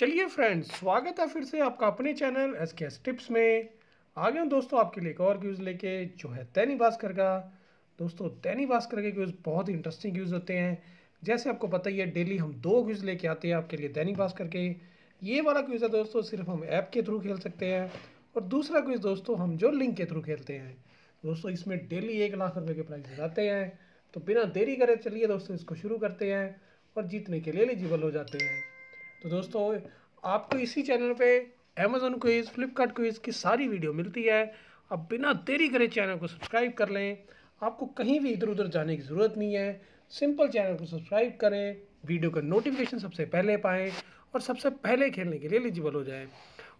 चलिए फ्रेंड्स स्वागत है फिर से आपका अपने channel S K S tips में आ गया दोस्तों आपके लिए एक और क्यूज़ लेके जो है तैनी भास्कर का दोस्तों तैनी भास्कर के क्यूज़ बहुत ही इंटरेस्टिंग क्यूज़ होते हैं जैसे आपको पता ही है डेली हम दो क्यूज़ लेके आते हैं आपके लिए दैनिक भास्कर के ये वाला क्यूज़ है दोस्तों सिर्फ हम ऐप के थ्रू खेल सकते हैं और दूसरा क्यूज़ दोस्तों हम जो लिंक के थ्रू खेलते हैं दोस्तों इसमें डेली एक लाख रुपये के प्राइज़ लगाते हैं तो बिना देरी करे चलिए दोस्तों इसको शुरू करते हैं और जीतने के लिए एलिजिबल हो जाते हैं तो दोस्तों आपको इसी चैनल पे अमेजोन क्विज़ फ्लिपकार्ट क्विज़ की सारी वीडियो मिलती है आप बिना देरी करे चैनल को सब्सक्राइब कर लें आपको कहीं भी इधर उधर जाने की ज़रूरत नहीं है सिंपल चैनल को सब्सक्राइब करें वीडियो का नोटिफिकेशन सबसे पहले पाएँ और सबसे पहले खेलने के लिए एलिजिबल हो जाए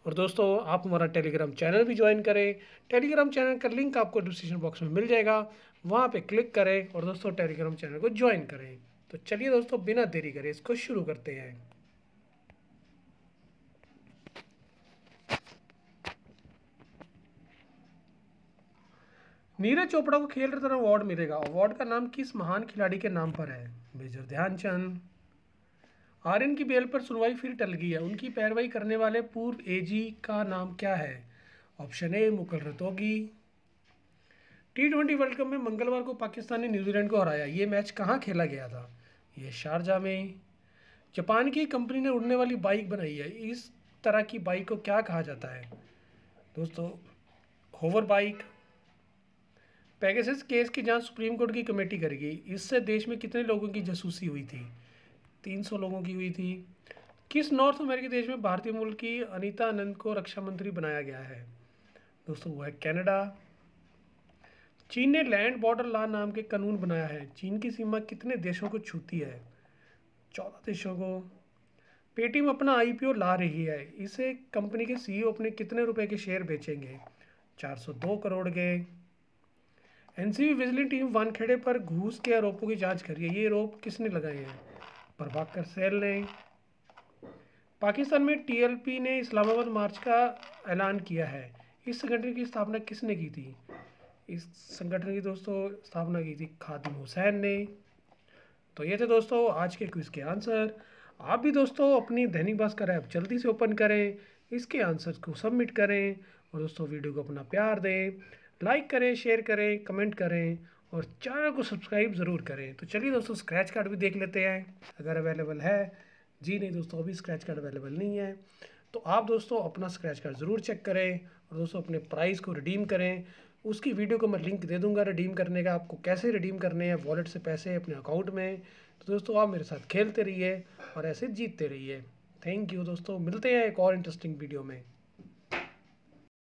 और दोस्तों आप हमारा टेलीग्राम चैनल भी ज्वाइन करें टेलीग्राम चैनल का लिंक आपको डिस्क्रिप्शन बॉक्स में मिल जाएगा वहाँ पे क्लिक करें और दोस्तों टेलीग्राम चैनल को ज्वाइन करें तो चलिए दोस्तों बिना देरी करें इसको शुरू करते हैं नीरज चोपड़ा को खेल रत्न तो अवार्ड मिलेगा अवार्ड का नाम किस महान खिलाड़ी के नाम पर है मेजर ध्यानचंद आर्यन की बेल पर सुनवाई फिर टल गई है उनकी पैरवाई करने वाले पूर्व एजी का नाम क्या है option A Mukul Rastogi T twenty World Cup में मंगलवार को पाकिस्तान ने न्यूजीलैंड को हराया ये मैच कहाँ खेला गया था ये शारजा में जापान की कंपनी ने उड़ने वाली बाइक बनाई है इस तरह की बाइक को क्या कहा जाता है दोस्तों होवर बाइक पैगेसिस केस की जांच सुप्रीम कोर्ट की कमेटी करेगी इससे देश में कितने लोगों की जासूसी हुई थी 300 लोगों की हुई थी किस नॉर्थ अमेरिकी देश में भारतीय मूल की अनीता आनंद को रक्षा मंत्री बनाया गया है दोस्तों वो है कनाडा चीन ने लैंड बॉर्डर लॉ नाम के कानून बनाया है चीन की सीमा कितने देशों को छूती है चौदह देशों को पेटीएम अपना आईपीओ ला रही है इसे कंपनी के सीईओ e अपने कितने रुपए के शेयर बेचेंगे 402 करोड़ के एनसीबी विजिलेंस टीम वानखेड़े पर घूस के आरोपों की जांच कर रही है ये आरोप किसने लगाए हैं प्रभाकर सेल ने पाकिस्तान में टीएलपी ने इस्लामाबाद मार्च का ऐलान किया है इस संगठन की स्थापना किसने की थी इस संगठन की दोस्तों स्थापना की थी खादिम हुसैन ने तो ये थे दोस्तों आज के क्विज़ के आंसर आप भी दोस्तों अपनी दैनिक भास्कर ऐप जल्दी से ओपन करें इसके आंसर्स को सबमिट करें और दोस्तों वीडियो को अपना प्यार दें लाइक करें शेयर करें कमेंट करें और चैनल को सब्सक्राइब ज़रूर करें तो चलिए दोस्तों स्क्रैच कार्ड भी देख लेते हैं अगर अवेलेबल है जी नहीं दोस्तों अभी स्क्रैच कार्ड अवेलेबल नहीं है तो आप दोस्तों अपना स्क्रैच कार्ड ज़रूर चेक करें और दोस्तों अपने प्राइस को रिडीम करें उसकी वीडियो को मैं लिंक दे दूंगा रिडीम करने का आपको कैसे रिडीम करने हैं वॉलेट से पैसे अपने अकाउंट में तो दोस्तों आप मेरे साथ खेलते रहिए और ऐसे जीतते रहिए थैंक यू दोस्तों मिलते हैं एक और इंटरेस्टिंग वीडियो में